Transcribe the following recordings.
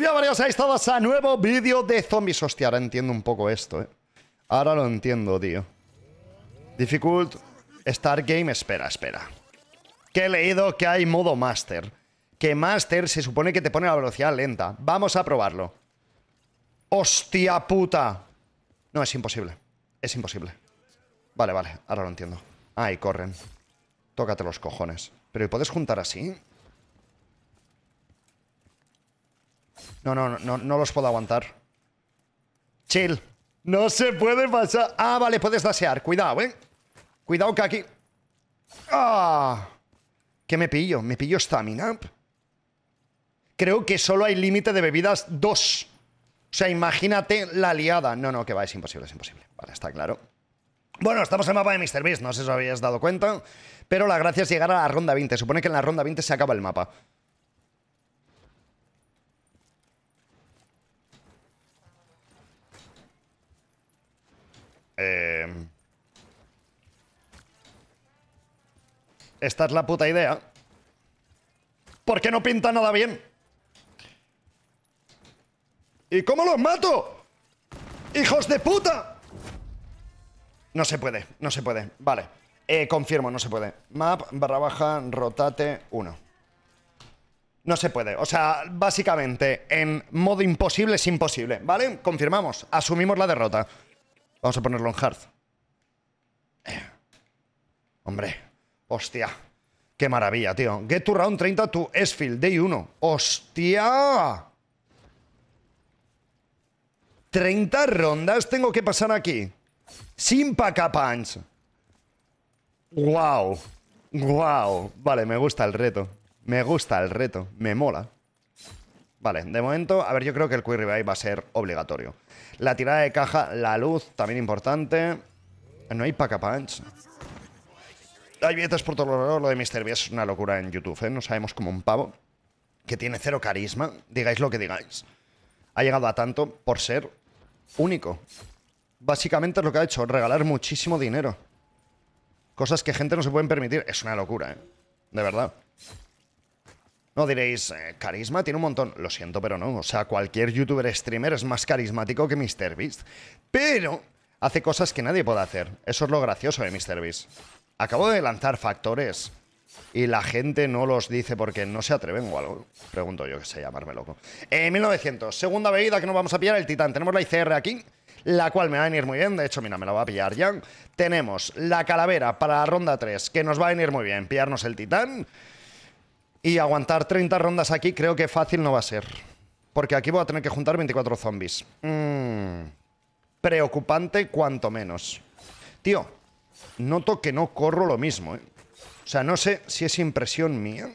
bienvenidos a todos a nuevo vídeo de zombies. Hostia, ahora entiendo un poco esto, eh. Ahora lo entiendo, tío. Difficult Star Game. Espera, espera. Que he leído que hay modo Master. Que Master se supone que te pone la velocidad lenta. Vamos a probarlo. ¡Hostia puta! No, es imposible. Es imposible. Vale, vale. Ahora lo entiendo. Ahí corren. Tócate los cojones. ¿Pero puedes juntar así? No, no, no, no los puedo aguantar. Chill. No se puede pasar. Ah, vale, puedes dasear. Cuidado, eh. Cuidado que aquí... ¡Ah! ¿Qué me pillo? ¿Me pillo stamina? Creo que solo hay límite de bebidas dos. O sea, imagínate la liada. No, no, que va, es imposible, es imposible. Vale, está claro. Bueno, estamos en el mapa de Mr. Beast, no sé si os habéis dado cuenta, pero la gracia es llegar a la ronda 20. Supone que en la ronda 20 se acaba el mapa. Eh, esta es la puta idea. ¿Por qué no pinta nada bien? ¿Y cómo los mato? ¡Hijos de puta! No se puede, no se puede. Vale. Eh, confirmo, no se puede. Map barra baja rotate 1. No se puede. O sea, básicamente, en modo imposible es imposible. ¿Vale? Confirmamos. Asumimos la derrota. Vamos a ponerlo en hard. Eh. Hombre, hostia. Qué maravilla, tío. Get to round 30 to Esfield, day 1. ¡Hostia! 30 rondas tengo que pasar aquí. Sin pacapunch. ¡Guau! Wow. ¡Guau! Wow. Vale, me gusta el reto. Me gusta el reto. Me mola. Vale, de momento, a ver, yo creo que el Quick Revive va a ser obligatorio. La tirada de caja, la luz, también importante. No hay pack a punch. Hay billetes por todo lo, lo de Mr. B es una locura en YouTube, ¿eh? No sabemos como un pavo que tiene cero carisma, digáis lo que digáis. Ha llegado a tanto por ser único. Básicamente es lo que ha hecho, regalar muchísimo dinero. Cosas que gente no se pueden permitir. Es una locura, ¿eh? De verdad. No diréis, eh, carisma tiene un montón. Lo siento, pero no. O sea, cualquier youtuber streamer es más carismático que MrBeast. Pero hace cosas que nadie puede hacer. Eso es lo gracioso de MrBeast. Acabo de lanzar factores y la gente no los dice porque no se atreven o algo. Pregunto yo que sé, llamarme loco. Eh, en 1900, segunda bebida que nos vamos a pillar, el titán. Tenemos la ICR aquí, la cual me va a venir muy bien. De hecho, mira, me la va a pillar Ya Tenemos la calavera para la ronda 3, que nos va a venir muy bien. Pillarnos el titán. Y aguantar 30 rondas aquí creo que fácil no va a ser. Porque aquí voy a tener que juntar 24 zombies. Mm, preocupante cuanto menos. Tío, noto que no corro lo mismo. ¿eh? O sea, no sé si es impresión mía.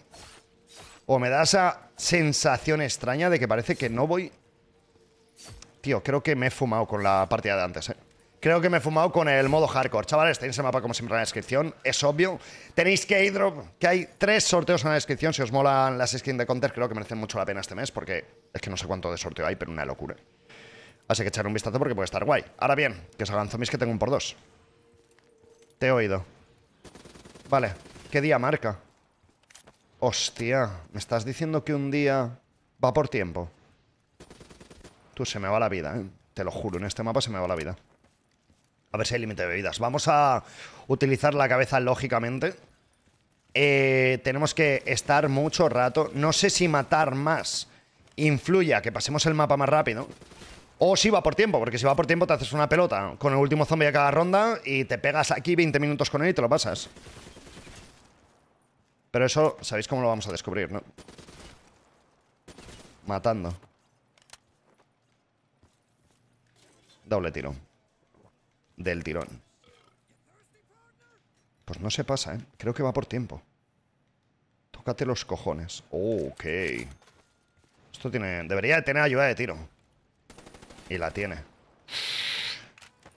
O me da esa sensación extraña de que parece que no voy... Tío, creo que me he fumado con la partida de antes, ¿eh? Creo que me he fumado con el modo hardcore. Chavales, tenéis el mapa como siempre en la descripción, es obvio. Tenéis que drop que hay tres sorteos en la descripción. Si os molan las skins de Counter, creo que merecen mucho la pena este mes, porque es que no sé cuánto de sorteo hay, pero una locura. Así que echar un vistazo porque puede estar guay. Ahora bien, que salgan zombies que tengo un por dos. Te he oído. Vale, ¿qué día marca? Hostia, me estás diciendo que un día va por tiempo. Tú, se me va la vida, ¿eh? Te lo juro, en este mapa se me va la vida. A ver si hay límite de bebidas. Vamos a utilizar la cabeza lógicamente. Eh, tenemos que estar mucho rato. No sé si matar más influya que pasemos el mapa más rápido. O si va por tiempo, porque si va por tiempo te haces una pelota con el último zombie de cada ronda y te pegas aquí 20 minutos con él y te lo pasas. Pero eso sabéis cómo lo vamos a descubrir, ¿no? Matando. Doble tiro del tirón. Pues no se pasa, ¿eh? Creo que va por tiempo. Tócate los cojones. Ok. Esto tiene... Debería tener ayuda de tiro. Y la tiene.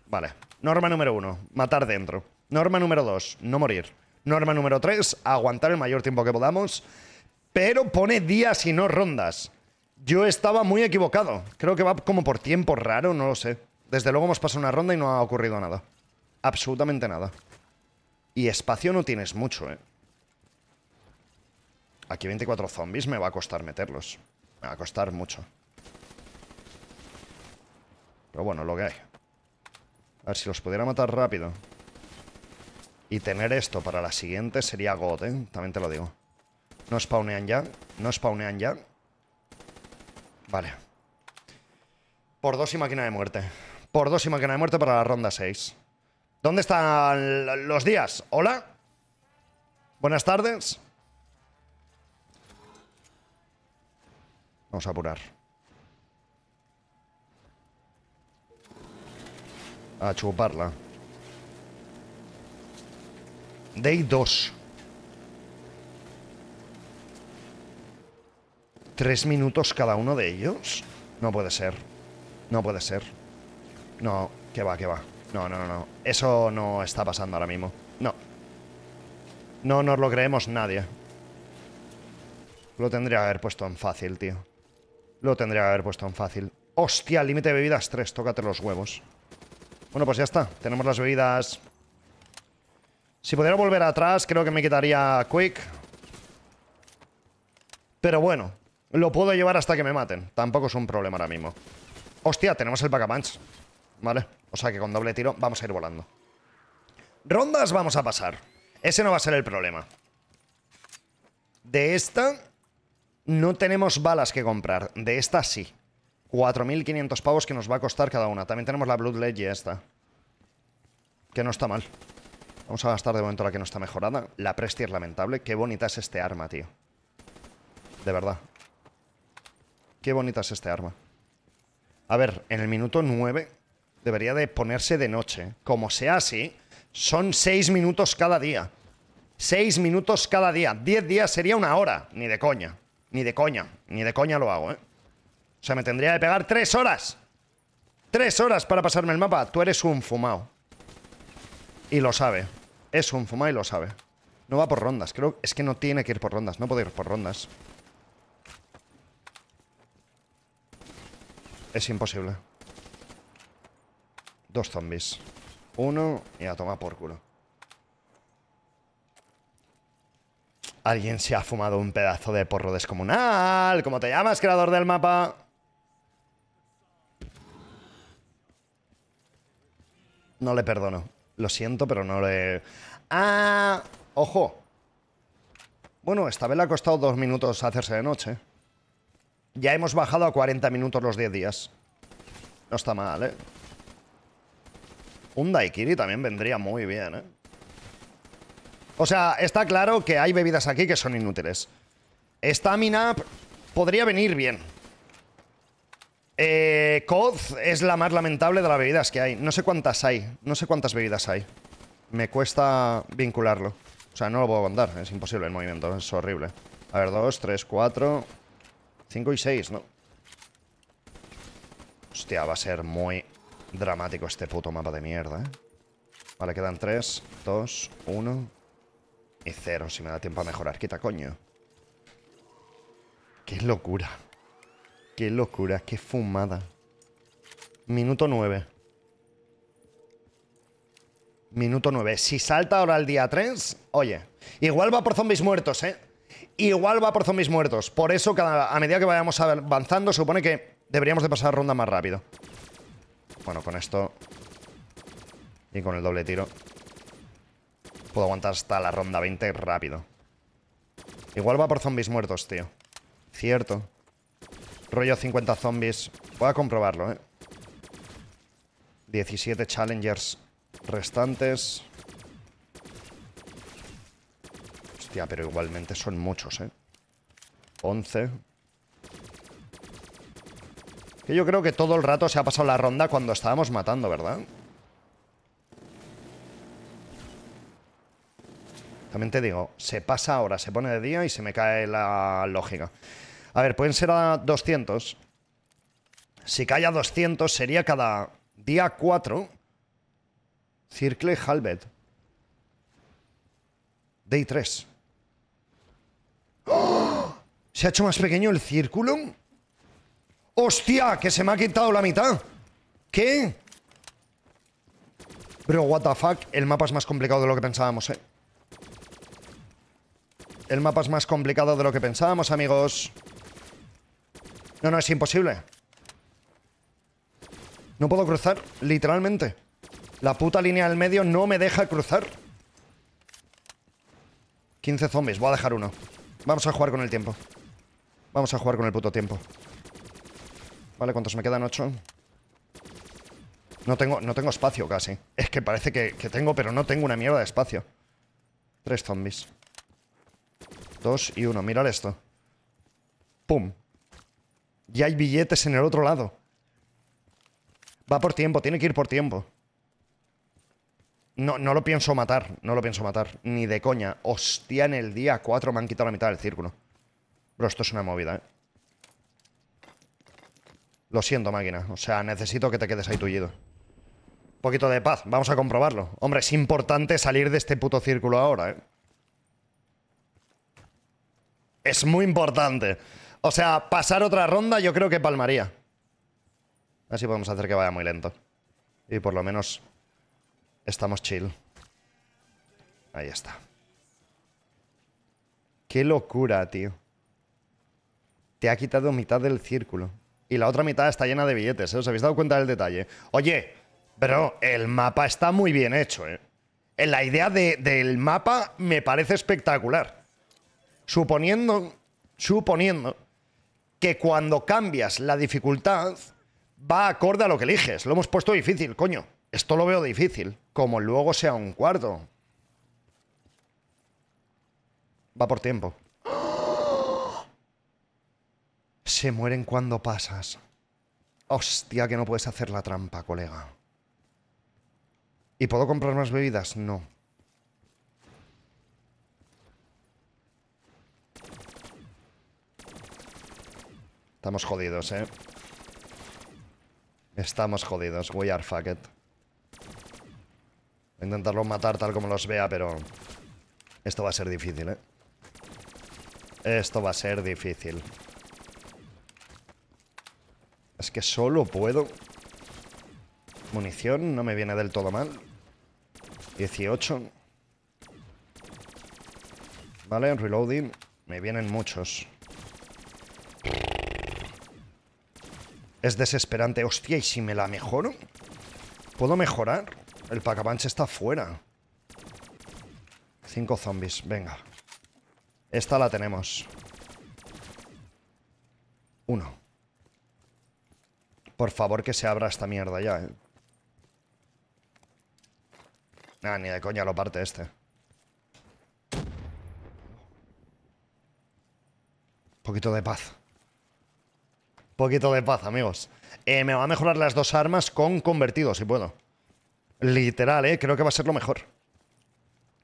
Vale. Norma número uno. Matar dentro. Norma número dos. No morir. Norma número tres. Aguantar el mayor tiempo que podamos. Pero pone días y no rondas. Yo estaba muy equivocado. Creo que va como por tiempo raro, no lo sé. Desde luego hemos pasado una ronda y no ha ocurrido nada. Absolutamente nada. Y espacio no tienes mucho, ¿eh? Aquí 24 zombies me va a costar meterlos. Me va a costar mucho. Pero bueno, lo que hay. A ver si los pudiera matar rápido. Y tener esto para la siguiente sería God, ¿eh? También te lo digo. No spawnean ya. No spawnean ya. Vale. Por dos y máquina de muerte por dos y máquina de muerte para la ronda 6. ¿Dónde están los días? ¿Hola? Buenas tardes. Vamos a apurar. A chuparla. Day 2. ¿Tres minutos cada uno de ellos? No puede ser. No puede ser. No, que va, que va. No, no, no. Eso no está pasando ahora mismo. No. No nos lo creemos nadie. Lo tendría que haber puesto en fácil, tío. Lo tendría que haber puesto en fácil. Hostia, límite de bebidas 3. Tócate los huevos. Bueno, pues ya está. Tenemos las bebidas... Si pudiera volver atrás, creo que me quitaría Quick. Pero bueno, lo puedo llevar hasta que me maten. Tampoco es un problema ahora mismo. Hostia, tenemos el Pack ¿vale? O sea que con doble tiro vamos a ir volando. Rondas vamos a pasar. Ese no va a ser el problema. De esta no tenemos balas que comprar. De esta sí. 4.500 pavos que nos va a costar cada una. También tenemos la Blood Ledge esta. Que no está mal. Vamos a gastar de momento la que no está mejorada. La Prestige, lamentable. Qué bonita es este arma, tío. De verdad. Qué bonita es este arma. A ver, en el minuto 9 debería de ponerse de noche. Como sea así, son seis minutos cada día. Seis minutos cada día. Diez días sería una hora. Ni de coña. Ni de coña. Ni de coña lo hago, ¿eh? O sea, me tendría que pegar tres horas. Tres horas para pasarme el mapa. Tú eres un fumao. Y lo sabe. Es un fumao y lo sabe. No va por rondas. Creo es que no tiene que ir por rondas. No puede ir por rondas. Es imposible. Dos zombies. Uno y a tomar por culo. Alguien se ha fumado un pedazo de porro descomunal. ¿Cómo te llamas, creador del mapa? No le perdono. Lo siento, pero no le... ¡Ah! ¡Ojo! Bueno, esta vez le ha costado dos minutos hacerse de noche. Ya hemos bajado a 40 minutos los 10 días. No está mal, ¿eh? Un Daikiri también vendría muy bien, ¿eh? O sea, está claro que hay bebidas aquí que son inútiles. Stamina podría venir bien. Eh, Coz es la más lamentable de las bebidas que hay. No sé cuántas hay. No sé cuántas bebidas hay. Me cuesta vincularlo. O sea, no lo puedo contar. Es imposible el movimiento. Es horrible. A ver, dos, tres, cuatro... Cinco y seis, ¿no? Hostia, va a ser muy dramático este puto mapa de mierda, ¿eh? Vale, quedan 3, 2, 1 y 0, si me da tiempo a mejorar. Quita, coño. Qué locura. Qué locura, qué fumada. Minuto 9. Minuto 9. Si salta ahora el día 3, oye, igual va por zombies muertos, ¿eh? Igual va por zombies muertos. Por eso, a medida que vayamos avanzando, supone que deberíamos de pasar ronda más rápido. Bueno, con esto y con el doble tiro puedo aguantar hasta la ronda 20 rápido. Igual va por zombies muertos, tío. Cierto. Rollo 50 zombies. Voy a comprobarlo, ¿eh? 17 challengers restantes. Hostia, pero igualmente son muchos, ¿eh? 11. Que yo creo que todo el rato se ha pasado la ronda cuando estábamos matando, ¿verdad? También te digo, se pasa ahora, se pone de día y se me cae la lógica. A ver, pueden ser a 200. Si cae a 200 sería cada día 4. Circle Halved. Day 3. ¿Se ha hecho más pequeño el círculo? ¡Hostia! Que se me ha quitado la mitad. ¿Qué? Pero what the fuck. El mapa es más complicado de lo que pensábamos, eh. El mapa es más complicado de lo que pensábamos, amigos. No, no, es imposible. No puedo cruzar, literalmente. La puta línea del medio no me deja cruzar. 15 zombies, voy a dejar uno. Vamos a jugar con el tiempo. Vamos a jugar con el puto tiempo. Vale, ¿cuántos me quedan? Ocho. No tengo, no tengo espacio casi. Es que parece que, tengo, pero no tengo una mierda de espacio. Tres zombies. Dos y uno. Mirad esto. ¡Pum! Ya hay billetes en el otro lado. Va por tiempo, tiene que ir por tiempo. No, no lo pienso matar, no lo pienso matar. Ni de coña. Hostia, en el día 4 me han quitado la mitad del círculo. Bro, esto es una movida, ¿eh? Lo siento, máquina. O sea, necesito que te quedes ahí tullido. Un poquito de paz. Vamos a comprobarlo. Hombre, es importante salir de este puto círculo ahora, ¿eh? Es muy importante. O sea, pasar otra ronda yo creo que palmaría. Así podemos hacer que vaya muy lento. Y por lo menos estamos chill. Ahí está. Qué locura, tío. Te ha quitado mitad del círculo y la otra mitad está llena de billetes. ¿eh? ¿Os habéis dado cuenta del detalle? Oye, pero el mapa está muy bien hecho. ¿eh? La idea del mapa me parece espectacular. Suponiendo, suponiendo que cuando cambias la dificultad va acorde a lo que eliges. Lo hemos puesto difícil, coño. Esto lo veo difícil, como luego sea un cuarto. Va por tiempo se mueren cuando pasas. Hostia, que no puedes hacer la trampa, colega. ¿Y puedo comprar más bebidas? No. Estamos jodidos, ¿eh? Estamos jodidos. We are fucked. Voy a intentarlos matar tal como los vea, pero... Esto va a ser difícil, ¿eh? Esto va a ser difícil. Es que solo puedo... Munición no me viene del todo mal. 18. Vale, reloading. Me vienen muchos. Es desesperante. Hostia, ¿y si me la mejoro? ¿Puedo mejorar? El pacapanche está fuera. Cinco zombies, venga. Esta la tenemos. Uno. Por favor que se abra esta mierda ya, eh. Ah, ni de coña lo parte este. Poquito de paz. Poquito de paz, amigos. Eh, me va a mejorar las dos armas con convertido, si puedo. Literal, eh. Creo que va a ser lo mejor.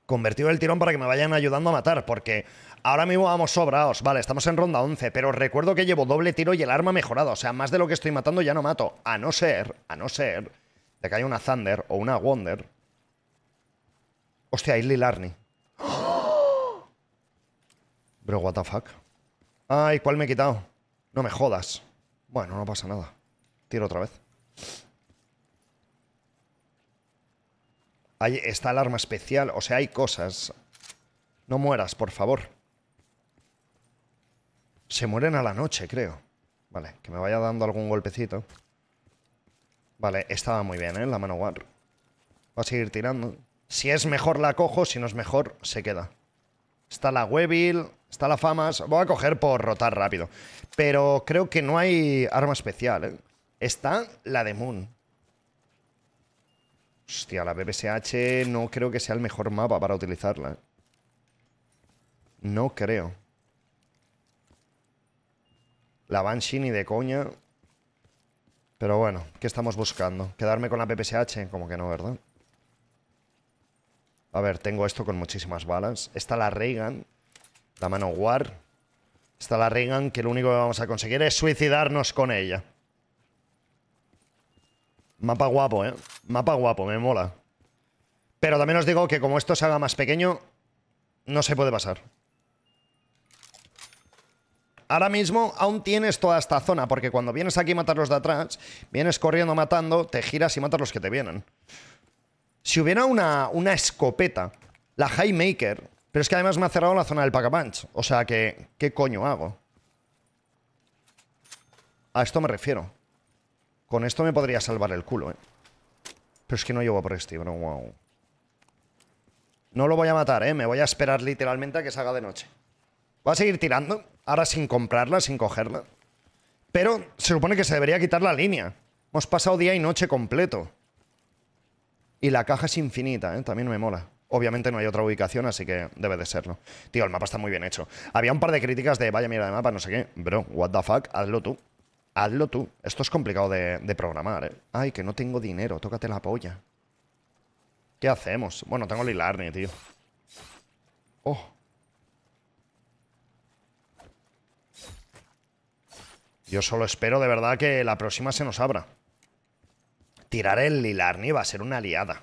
Convertido el tirón para que me vayan ayudando a matar, porque Ahora mismo vamos sobraos, vale, estamos en ronda 11, pero recuerdo que llevo doble tiro y el arma mejorada, o sea, más de lo que estoy matando ya no mato, a no ser, a no ser de que haya una Thunder o una Wonder. Hostia, hay larney? Bro, what the fuck. Ay, ¿cuál me he quitado? No me jodas. Bueno, no pasa nada. Tiro otra vez. Ahí está el arma especial. O sea, hay cosas. No mueras, por favor. Se mueren a la noche, creo. Vale, que me vaya dando algún golpecito. Vale, estaba muy bien, ¿eh? La mano war. Va a seguir tirando. Si es mejor la cojo, si no es mejor, se queda. Está la Weevil, está la Famas. Voy a coger por rotar rápido. Pero creo que no hay arma especial, ¿eh? Está la de Moon. Hostia, la BBSH no creo que sea el mejor mapa para utilizarla. ¿eh? No creo. La Banshee ni de coña. Pero bueno, ¿qué estamos buscando? ¿Quedarme con la PPSH? Como que no, ¿verdad? A ver, tengo esto con muchísimas balas. Está la Reagan, la mano War. Está la Reagan, que lo único que vamos a conseguir es suicidarnos con ella. Mapa guapo, ¿eh? Mapa guapo, me mola. Pero también os digo que como esto se haga más pequeño, no se puede pasar. Ahora mismo aún tienes toda esta zona, porque cuando vienes aquí a matar los de atrás, vienes corriendo matando, te giras y matas los que te vienen. Si hubiera una, una escopeta, la Maker pero es que además me ha cerrado la zona del Pack-a-Punch. O sea que, ¿qué coño hago? A esto me refiero. Con esto me podría salvar el culo, eh. Pero es que no llevo por este, bro. No lo voy a matar, eh. Me voy a esperar literalmente a que salga de noche. Voy a seguir tirando ahora sin comprarla, sin cogerla. Pero se supone que se debería quitar la línea. Hemos pasado día y noche completo. Y la caja es infinita, ¿eh? también me mola. Obviamente no hay otra ubicación, así que debe de serlo. Tío, el mapa está muy bien hecho. Había un par de críticas de vaya mira de mapa, no sé qué. Bro, what the fuck, hazlo tú. Hazlo tú. Esto es complicado de, programar, ¿eh? Ay, que no tengo dinero, tócate la polla. ¿Qué hacemos? Bueno, tengo el Hilarni, tío. Oh. Yo solo espero de verdad que la próxima se nos abra. Tirar el Lilarni va a ser una liada.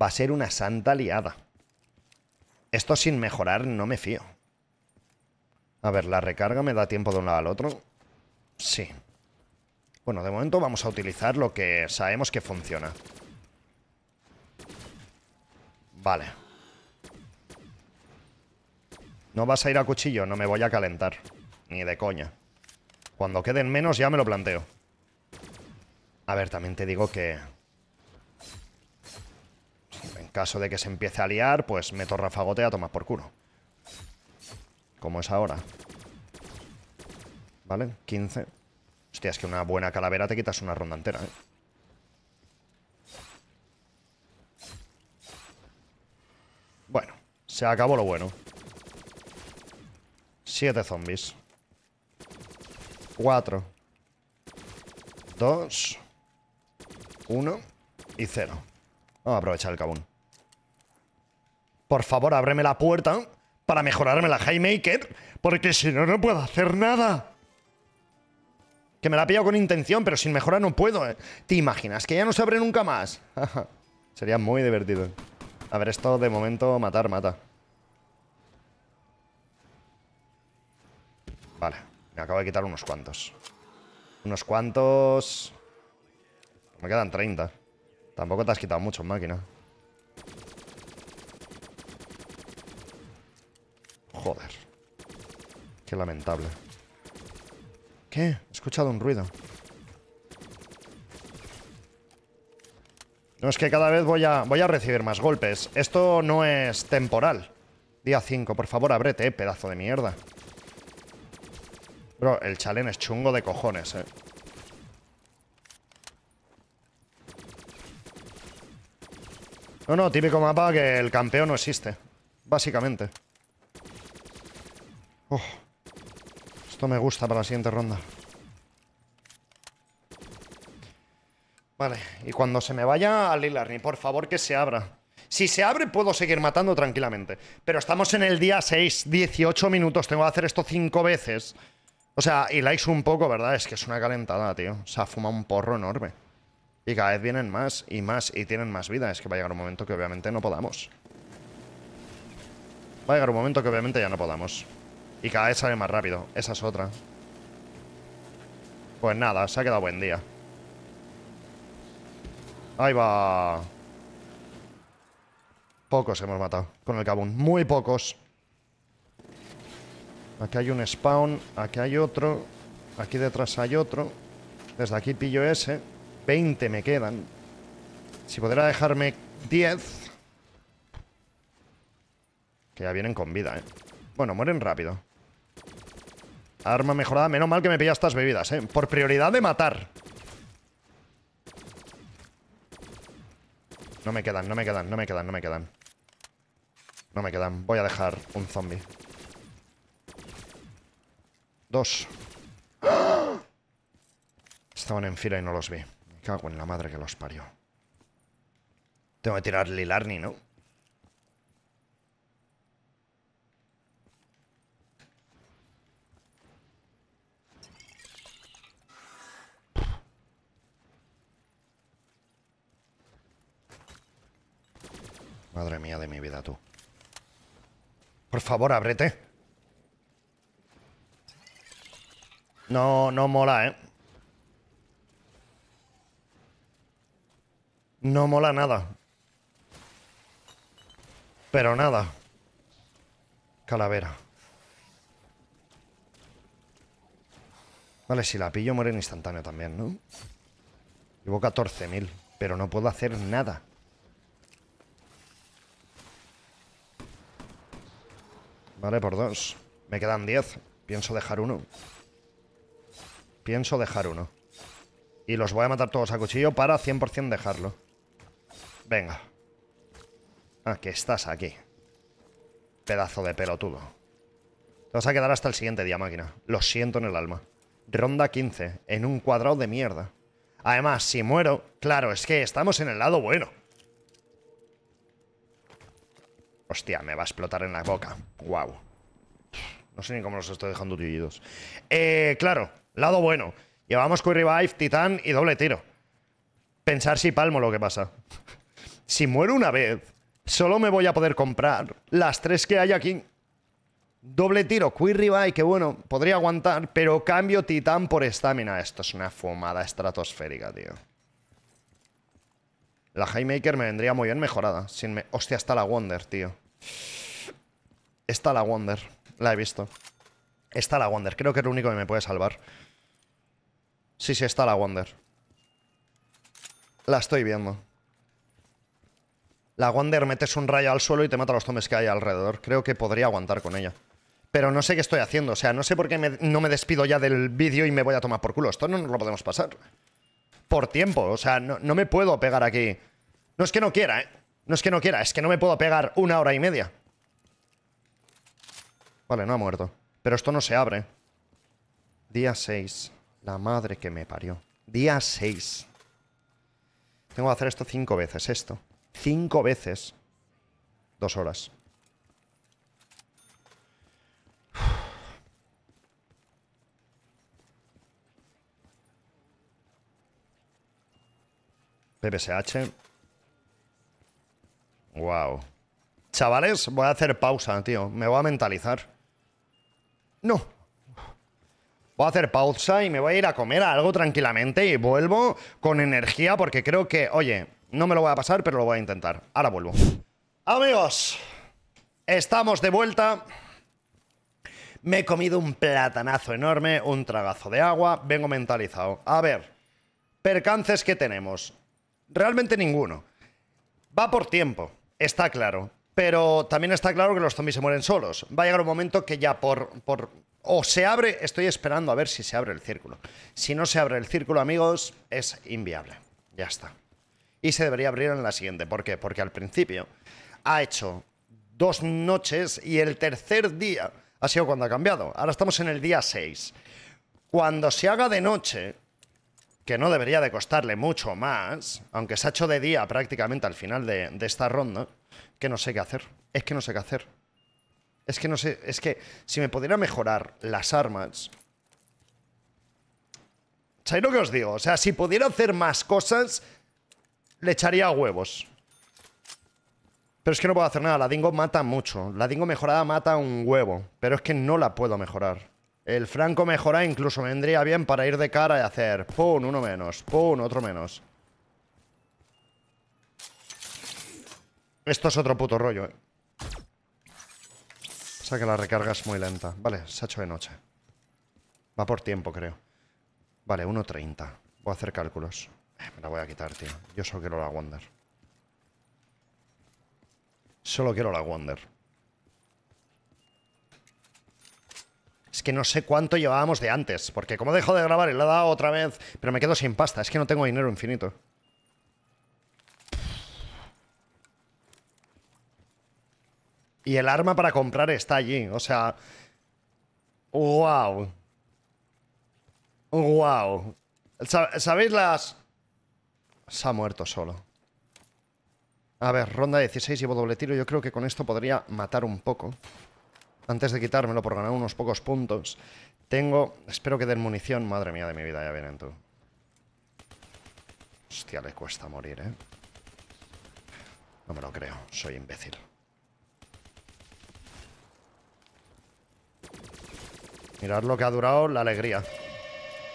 Va a ser una santa liada. Esto sin mejorar no me fío. A ver, la recarga me da tiempo de un lado al otro. Sí. Bueno, de momento vamos a utilizar lo que sabemos que funciona. Vale. No vas a ir a cuchillo, no me voy a calentar. Ni de coña. Cuando queden menos ya me lo planteo. A ver, también te digo que... En caso de que se empiece a liar, pues meto rafagote a tomar por culo. Como es ahora. ¿Vale? 15. Hostia, es que una buena calavera te quitas una ronda entera, ¿eh? Bueno, se acabó lo bueno. Siete zombies. 4, 2, 1 y 0. Vamos a aprovechar el cabún. Por favor, ábreme la puerta para mejorarme la Haymaker, porque si no, no puedo hacer nada. Que me la ha pillado con intención, pero sin mejorar no puedo. ¿eh? ¿Te imaginas que ya no se abre nunca más? Sería muy divertido. A ver, esto de momento matar, mata. Vale. Me acabo de quitar unos cuantos. Unos cuantos... Me quedan 30. Tampoco te has quitado mucho en máquina. Joder. Qué lamentable. ¿Qué? He escuchado un ruido. No, es que cada vez voy a, voy a recibir más golpes. Esto no es temporal. Día 5, por favor, abrete, eh, pedazo de mierda el challenge es chungo de cojones, eh. No, no, típico mapa que el campeón no existe. Básicamente. Oh. esto me gusta para la siguiente ronda. Vale, y cuando se me vaya a Lilarni, por favor que se abra. Si se abre, puedo seguir matando tranquilamente. Pero estamos en el día 6, 18 minutos. Tengo que hacer esto 5 veces. O sea, y likes un poco, ¿verdad? Es que es una calentada, tío. Se sea, fuma un porro enorme. Y cada vez vienen más y más y tienen más vida. Es que va a llegar un momento que obviamente no podamos. Va a llegar un momento que obviamente ya no podamos. Y cada vez sale más rápido. Esa es otra. Pues nada, se ha quedado buen día. Ahí va. Pocos hemos matado con el cabún. Muy pocos. Aquí hay un spawn, aquí hay otro, aquí detrás hay otro. Desde aquí pillo ese. 20 me quedan. Si pudiera dejarme 10. Que ya vienen con vida, ¿eh? Bueno, mueren rápido. Arma mejorada. Menos mal que me pilla estas bebidas, ¿eh? Por prioridad de matar. No me quedan, no me quedan, no me quedan, no me quedan. No me quedan. Voy a dejar un zombie. Dos. Estaban en fila y no los vi. Me cago en la madre que los parió. Tengo que tirar Lilarni, ¿no? Madre mía de mi vida, tú. Por favor, ábrete. No, no mola, ¿eh? No mola nada. Pero nada. Calavera. Vale, si la pillo muere en instantáneo también, ¿no? Llevo 14.000, pero no puedo hacer nada. Vale, por dos. Me quedan 10. Pienso dejar uno. Pienso dejar uno. Y los voy a matar todos a cuchillo para 100% dejarlo. Venga. Ah, que estás aquí. Pedazo de pelotudo. Te vas a quedar hasta el siguiente día, máquina. Lo siento en el alma. Ronda 15, en un cuadrado de mierda. Además, si muero, claro, es que estamos en el lado bueno. Hostia, me va a explotar en la boca. Wow. No sé ni cómo los estoy dejando tullidos. Eh, claro, lado bueno. Llevamos Quick Revive, Titán y doble tiro. Pensar si palmo lo que pasa. si muero una vez, solo me voy a poder comprar las tres que hay aquí. Doble tiro, Quick Revive, que bueno, podría aguantar, pero cambio Titán por estamina. Esto es una fumada estratosférica, tío. La Highmaker me vendría muy bien mejorada. Sin me... Hostia, está la Wonder, tío. Está la Wonder. La he visto. Está la Wander. Creo que es lo único que me puede salvar. Sí, sí, está la Wonder. La estoy viendo. La Wander metes un rayo al suelo y te mata los zombies que hay alrededor. Creo que podría aguantar con ella. Pero no sé qué estoy haciendo. O sea, no sé por qué no me despido ya del vídeo y me voy a tomar por culo. Esto no lo podemos pasar. Por tiempo. O sea, no, no me puedo pegar aquí. No es que no quiera, ¿eh? No es que no quiera, es que no me puedo pegar una hora y media. Vale, no ha muerto. Pero esto no se abre. Día 6. La madre que me parió. Día 6. Tengo que hacer esto cinco veces, esto. Cinco veces. Dos horas. PPSH. Wow. Chavales, voy a hacer pausa, tío. Me voy a mentalizar. No. Voy a hacer pausa y me voy a ir a comer algo tranquilamente y vuelvo con energía porque creo que, oye, no me lo voy a pasar, pero lo voy a intentar. Ahora vuelvo. Amigos, estamos de vuelta. Me he comido un platanazo enorme, un tragazo de agua, vengo mentalizado. A ver, percances que tenemos. Realmente ninguno. Va por tiempo, está claro. Pero también está claro que los zombies se mueren solos. Va a llegar un momento que ya por, por o se abre, estoy esperando a ver si se abre el círculo. Si no se abre el círculo, amigos, es inviable. Ya está. Y se debería abrir en la siguiente. ¿Por qué? Porque al principio ha hecho dos noches y el tercer día ha sido cuando ha cambiado. Ahora estamos en el día 6. Cuando se haga de noche, que no debería de costarle mucho más, aunque se ha hecho de día prácticamente al final de, esta ronda, que no sé qué hacer. Es que no sé qué hacer. Es que no sé, es que si me pudiera mejorar las armas... ¿Sabéis lo que os digo? O sea, si pudiera hacer más cosas, le echaría huevos. Pero es que no puedo hacer nada. La Dingo mata mucho. La Dingo mejorada mata un huevo. Pero es que no la puedo mejorar. El Franco mejora incluso vendría bien para ir de cara y hacer pum, uno menos, pum, otro menos. Esto es otro puto rollo, eh. sea que la recarga es muy lenta. Vale, se ha hecho de noche. Va por tiempo, creo. Vale, 1.30. Voy a hacer cálculos. Eh, me la voy a quitar, tío. Yo solo quiero la Wonder. Solo quiero la Wonder. que no sé cuánto llevábamos de antes, porque como dejo de grabar y la dado otra vez, pero me quedo sin pasta, es que no tengo dinero infinito. Y el arma para comprar está allí, o sea... ¡Wow! ¡Wow! ¿Sabéis las...? Se ha muerto solo. A ver, ronda 16, llevo doble tiro. Yo creo que con esto podría matar un poco antes de quitármelo por ganar unos pocos puntos, tengo... Espero que den munición. Madre mía de mi vida, ya vienen tú. Hostia, le cuesta morir, ¿eh? No me lo creo. Soy imbécil. Mirad lo que ha durado la alegría.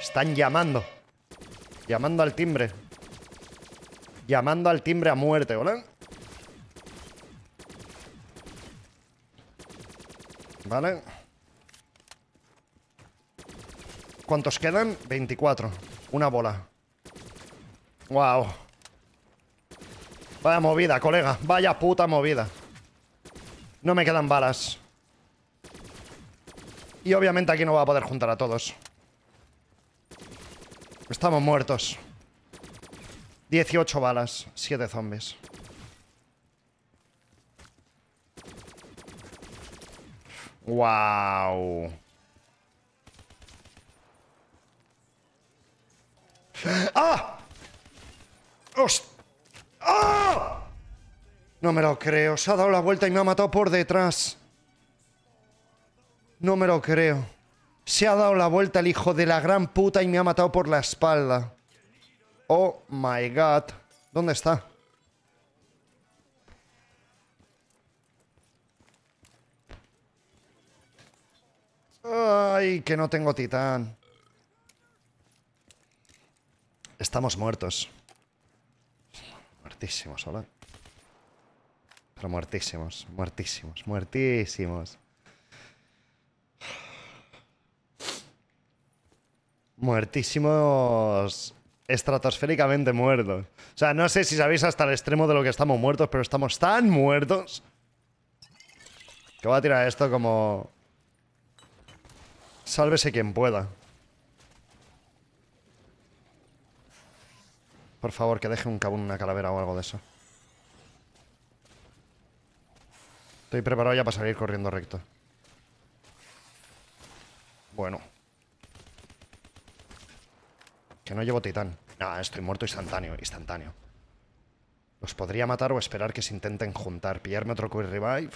Están llamando. Llamando al timbre. Llamando al timbre a muerte, ¿vale? Vale ¿Cuántos quedan? 24 Una bola Wow Vaya movida, colega Vaya puta movida No me quedan balas Y obviamente aquí no va a poder juntar a todos Estamos muertos 18 balas 7 zombies ¡Wow! ¡Ah! ¡Host! ¡Ah! No me lo creo. Se ha dado la vuelta y me ha matado por detrás. No me lo creo. Se ha dado la vuelta el hijo de la gran puta y me ha matado por la espalda. Oh my god. ¿Dónde está? Ay, que no tengo titán. Estamos muertos. Muertísimos, hola. Pero muertísimos, muertísimos, muertísimos. Muertísimos estratosféricamente muertos. O sea, no sé si sabéis hasta el extremo de lo que estamos muertos, pero estamos tan muertos que voy a tirar esto como Sálvese quien pueda. Por favor, que deje un cabún, una calavera o algo de eso. Estoy preparado ya para salir corriendo recto. Bueno. Que no llevo titán. Nah, estoy muerto instantáneo, instantáneo. Los podría matar o esperar que se intenten juntar. Pillarme otro quick revive.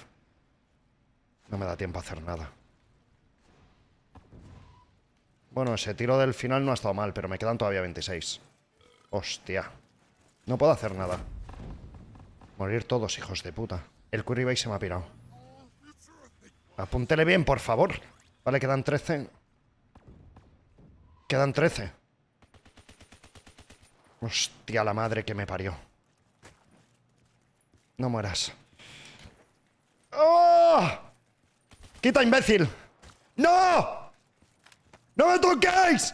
No me da tiempo a hacer nada. Bueno, ese tiro del final no ha estado mal, pero me quedan todavía 26. Hostia. No puedo hacer nada. Morir todos, hijos de puta. El Curry se me ha pirado. Apúntele bien, por favor. Vale, quedan 13. Quedan 13. Hostia, la madre que me parió. No mueras. ¡Oh! ¡Quita, imbécil! ¡No! ¡No me toquéis!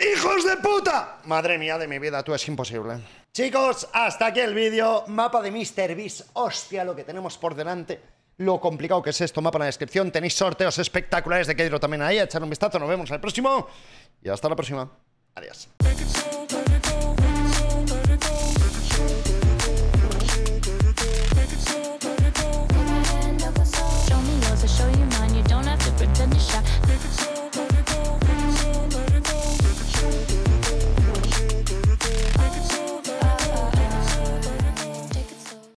¡Hijos de puta! Madre mía de mi vida, tú es imposible. Chicos, hasta aquí el vídeo. Mapa de Mr. Beast. Hostia, lo que tenemos por delante. Lo complicado que es esto. Mapa en la descripción. Tenéis sorteos espectaculares de Keidro también ahí. A echar un vistazo. Nos vemos en el próximo. Y hasta la próxima. Adiós.